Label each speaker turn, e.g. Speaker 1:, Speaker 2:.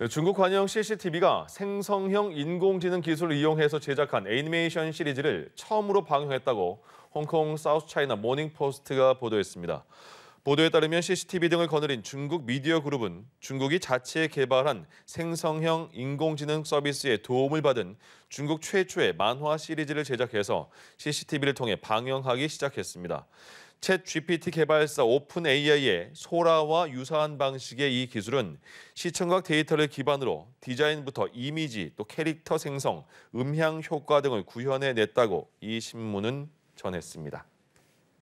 Speaker 1: 네, 중국 관영 CCTV가 생성형 인공지능 기술을 이용해서 제작한 애니메이션 시리즈를 처음으로 방영했다고 홍콩 사우스 차이나 모닝 포스트가 보도했습니다. 보도에 따르면 CCTV 등을 거느린 중국 미디어 그룹은 중국이 자체 개발한 생성형 인공지능 서비스에 도움을 받은 중국 최초의 만화 시리즈를 제작해서 CCTV를 통해 방영하기 시작했습니다. 챗 GPT 개발사 오픈 AI의 소라와 유사한 방식의 이 기술은 시청각 데이터를 기반으로 디자인부터 이미지, 또 캐릭터 생성, 음향 효과 등을 구현해 냈다고 이 신문은 전했습니다.